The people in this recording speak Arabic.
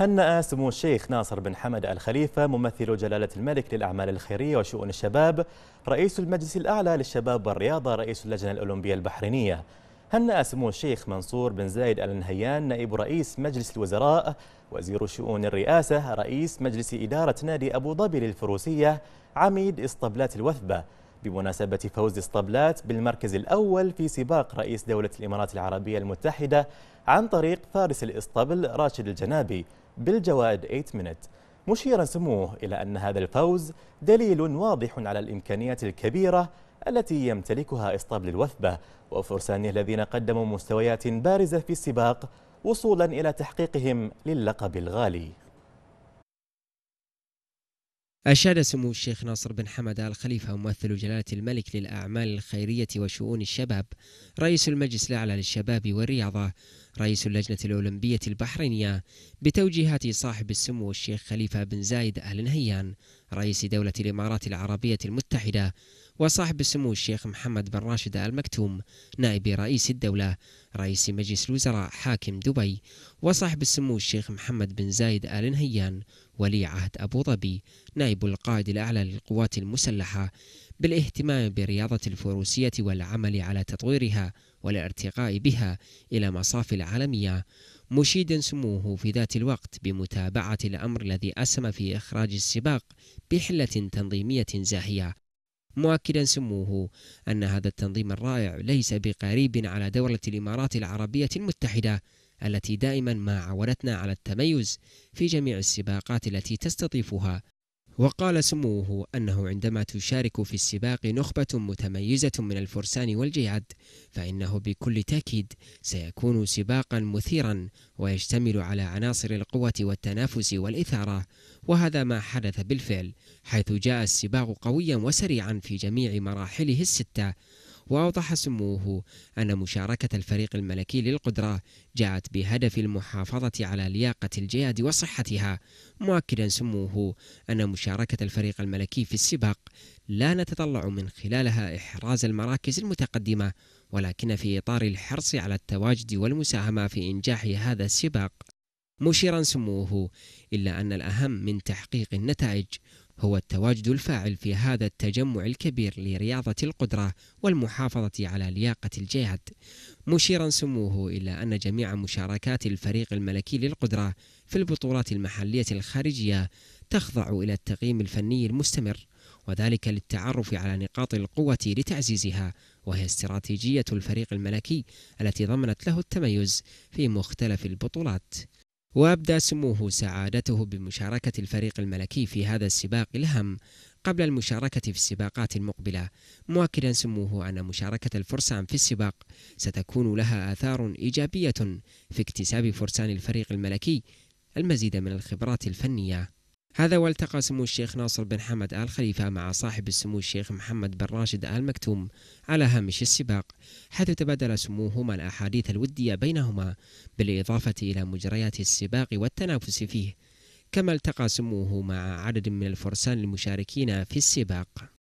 هنأ سمو الشيخ ناصر بن حمد الخليفة ممثل جلالة الملك للأعمال الخيرية وشؤون الشباب رئيس المجلس الأعلى للشباب والرياضة رئيس اللجنة الأولمبية البحرينية هنأ سمو الشيخ منصور بن زايد آل نهيان نائب رئيس مجلس الوزراء وزير شؤون الرئاسة رئيس مجلس إدارة نادي أبو ظبي للفروسية عميد إسطبلات الوثبة بمناسبة فوز اسطبلات بالمركز الأول في سباق رئيس دولة الإمارات العربية المتحدة عن طريق فارس الإسطبل راشد الجنابي بالجوائد 8 مينت مشيرا سموه إلى أن هذا الفوز دليل واضح على الإمكانيات الكبيرة التي يمتلكها إسطبل الوثبة وفرسانه الذين قدموا مستويات بارزة في السباق وصولا إلى تحقيقهم للقب الغالي أشاد سمو الشيخ ناصر بن حمد آل خليفة ممثل جلالة الملك للأعمال الخيرية وشؤون الشباب رئيس المجلس الأعلى للشباب والرياضة رئيس اللجنة الأولمبية البحرينية بتوجيهات صاحب السمو الشيخ خليفة بن زايد آل نهيان رئيس دولة الإمارات العربية المتحدة وصاحب السمو الشيخ محمد بن راشد آل مكتوم نائب رئيس الدولة رئيس مجلس الوزراء حاكم دبي وصاحب السمو الشيخ محمد بن زايد آل نهيان ولي عهد أبو ظبي نائب القائد الأعلى للقوات المسلحة بالاهتمام برياضة الفروسية والعمل على تطويرها والارتقاء بها إلى مصاف العالمية مشيدا سموه في ذات الوقت بمتابعة الأمر الذي أسهم في إخراج السباق بحلة تنظيمية زاهية مؤكدا سموه أن هذا التنظيم الرائع ليس بقريب على دولة الإمارات العربية المتحدة التي دائما ما عولتنا على التميز في جميع السباقات التي تستضيفها وقال سموه أنه عندما تشارك في السباق نخبة متميزة من الفرسان والجياد فإنه بكل تأكيد سيكون سباقا مثيرا ويشتمل على عناصر القوة والتنافس والإثارة وهذا ما حدث بالفعل حيث جاء السباق قويا وسريعا في جميع مراحله الستة وأوضح سموه أن مشاركة الفريق الملكي للقدرة جاءت بهدف المحافظة على لياقة الجياد وصحتها مؤكدا سموه أن مشاركة الفريق الملكي في السباق لا نتطلع من خلالها إحراز المراكز المتقدمة ولكن في إطار الحرص على التواجد والمساهمة في إنجاح هذا السباق مشيرا سموه إلا أن الأهم من تحقيق النتائج هو التواجد الفاعل في هذا التجمع الكبير لرياضة القدرة والمحافظة على لياقة الجهد مشيرا سموه إلى أن جميع مشاركات الفريق الملكي للقدرة في البطولات المحلية الخارجية تخضع إلى التقييم الفني المستمر وذلك للتعرف على نقاط القوة لتعزيزها وهي استراتيجية الفريق الملكي التي ضمنت له التميز في مختلف البطولات وأبدى سموه سعادته بمشاركة الفريق الملكي في هذا السباق الهام قبل المشاركة في السباقات المقبلة مؤكدا سموه أن مشاركة الفرسان في السباق ستكون لها آثار إيجابية في اكتساب فرسان الفريق الملكي المزيد من الخبرات الفنية هذا والتقى سمو الشيخ ناصر بن حمد آل خليفة مع صاحب السمو الشيخ محمد بن راشد آل مكتوم على هامش السباق حيث تبادل سموهما الأحاديث الودية بينهما بالإضافة إلى مجريات السباق والتنافس فيه كما التقى سموه مع عدد من الفرسان المشاركين في السباق